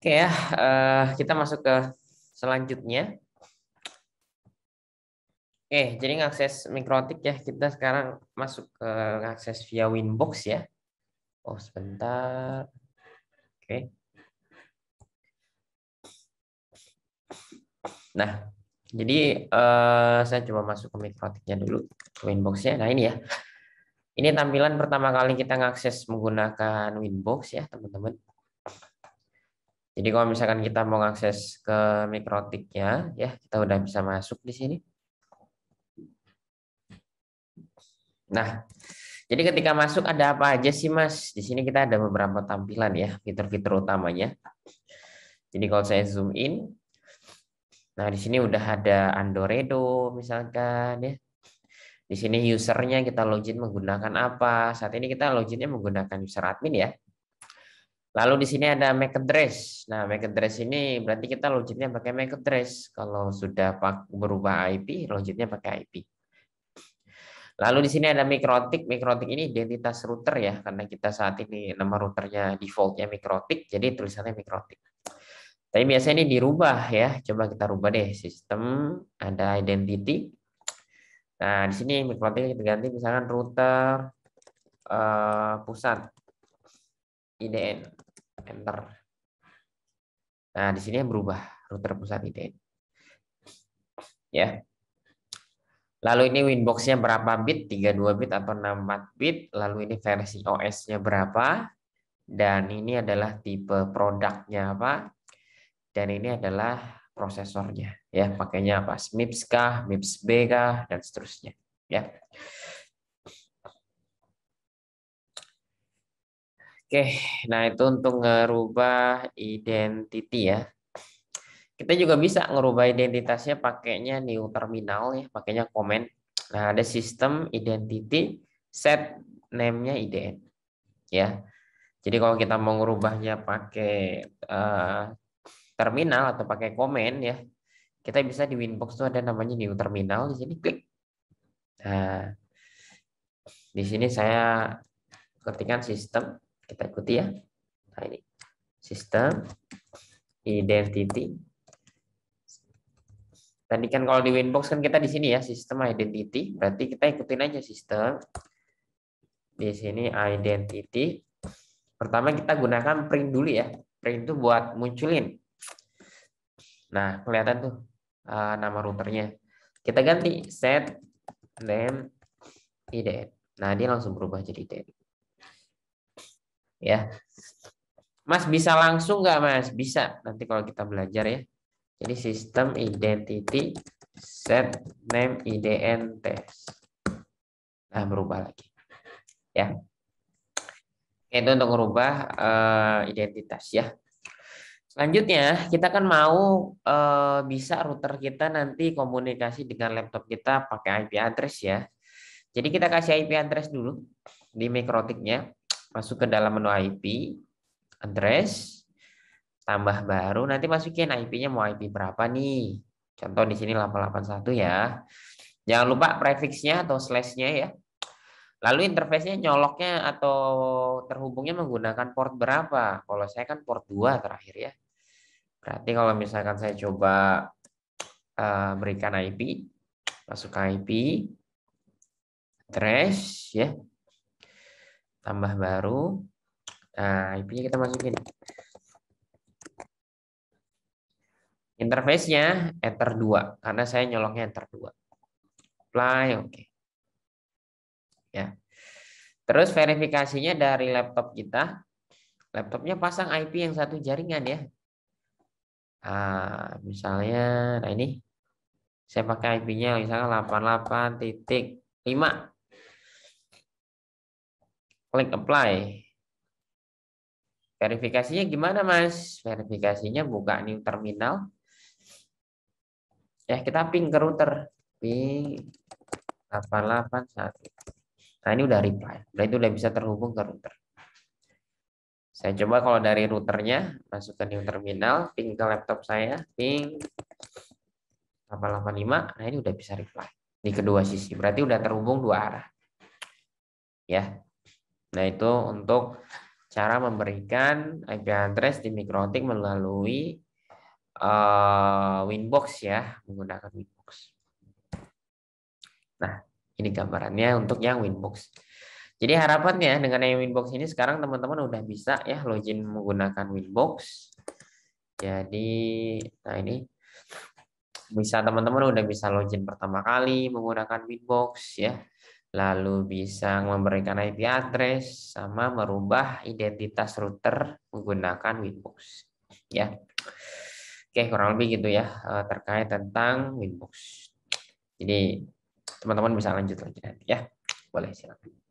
Oke ya, kita masuk ke selanjutnya. Oke, jadi ngakses mikrotik ya, kita sekarang masuk ke ngakses via Winbox ya. Oh, sebentar. Oke. Nah, jadi eh, saya coba masuk ke mikrotiknya dulu, Winboxnya. Winbox-nya. Nah, ini ya. Ini tampilan pertama kali kita ngakses menggunakan Winbox ya, teman-teman. Jadi kalau misalkan kita mau akses ke mikrotiknya, ya kita udah bisa masuk di sini. Nah, jadi ketika masuk ada apa aja sih Mas? Di sini kita ada beberapa tampilan ya, fitur-fitur utamanya. Jadi kalau saya zoom in, nah di sini udah ada Andoredo misalkan ya. Di sini usernya kita login menggunakan apa? Saat ini kita loginnya menggunakan user admin ya. Lalu di sini ada make address. Nah, make address ini berarti kita logitnya pakai make address. Kalau sudah berubah IP, logitnya pakai IP. Lalu di sini ada mikrotik. Mikrotik ini identitas router ya, karena kita saat ini nama routernya defaultnya mikrotik, jadi tulisannya mikrotik. Tapi biasanya ini dirubah ya. Coba kita rubah deh sistem ada identity. Nah, di sini mikrotik kita ganti misalkan router uh, pusat IDN. Enter. Nah, di sini berubah router pusat IDN. Ya. Lalu ini winbox berapa bit? 32 bit atau 64 bit. Lalu ini versi OS-nya berapa? Dan ini adalah tipe produknya apa? Dan ini adalah prosesornya ya, pakainya apa? MIPS kah, MIPS B kah dan seterusnya ya. Oke, nah itu untuk ngerubah identity ya. Kita juga bisa ngerubah identitasnya pakainya new terminal ya, pakainya Comment. Nah, ada sistem identity set name-nya IDN ya. Jadi kalau kita mau ngerubahnya pakai uh, terminal atau pakai Comment ya, kita bisa di Winbox tuh ada namanya new terminal di sini klik. Nah, di sini saya ketikkan sistem kita ikuti ya. Nah, ini sistem identity. Tadi kan kalau di Winbox kan kita di sini ya, sistem identity. Berarti kita ikutin aja sistem. Di sini identity. Pertama kita gunakan print dulu ya. Print itu buat munculin. Nah, kelihatan tuh uh, nama routernya. Kita ganti set name ident. Nah, dia langsung berubah jadi ident ya. Mas bisa langsung nggak Mas? Bisa nanti kalau kita belajar ya. Jadi sistem identity set name idn test. Nah, berubah lagi. Ya. Itu untuk merubah uh, identitas ya. Selanjutnya, kita kan mau uh, bisa router kita nanti komunikasi dengan laptop kita pakai IP address ya. Jadi kita kasih IP address dulu di mikrotiknya masuk ke dalam menu IP, address, tambah baru, nanti masukin IP-nya mau IP berapa nih. Contoh di sini 881 ya. Jangan lupa prefixnya atau slashnya ya. Lalu interface-nya nyoloknya atau terhubungnya menggunakan port berapa? Kalau saya kan port 2 terakhir ya. Berarti kalau misalkan saya coba eh, berikan IP, masuk ke IP, address ya tambah baru. Nah, IP-nya kita masukin. Interface-nya Ether 2 karena saya nyolongnya Ether 2. Apply, oke. Okay. Ya. Terus verifikasinya dari laptop kita. Laptopnya pasang IP yang satu jaringan ya. Ah, misalnya, nah ini saya pakai IP-nya misalnya 88.5 klik apply. Verifikasinya gimana, Mas? Verifikasinya buka new terminal. Ya, kita ping ke router. Ping 881. Nah, ini udah reply. Udah itu udah bisa terhubung ke router. Saya coba kalau dari routernya masuk ke new terminal, ping ke laptop saya, ping 885. Nah, ini udah bisa reply di kedua sisi. Berarti udah terhubung dua arah. Ya, Nah, itu untuk cara memberikan IP address di mikrotik melalui uh, Winbox ya, menggunakan Winbox. Nah, ini gambarannya untuk yang Winbox. Jadi harapannya dengan yang Winbox ini sekarang teman-teman udah bisa ya login menggunakan Winbox. Jadi, nah ini bisa teman-teman udah bisa login pertama kali menggunakan Winbox ya lalu bisa memberikan IP address sama merubah identitas router menggunakan Winbox ya oke kurang lebih gitu ya eh, terkait tentang Winbox jadi teman-teman bisa lanjut lagi nanti ya boleh silakan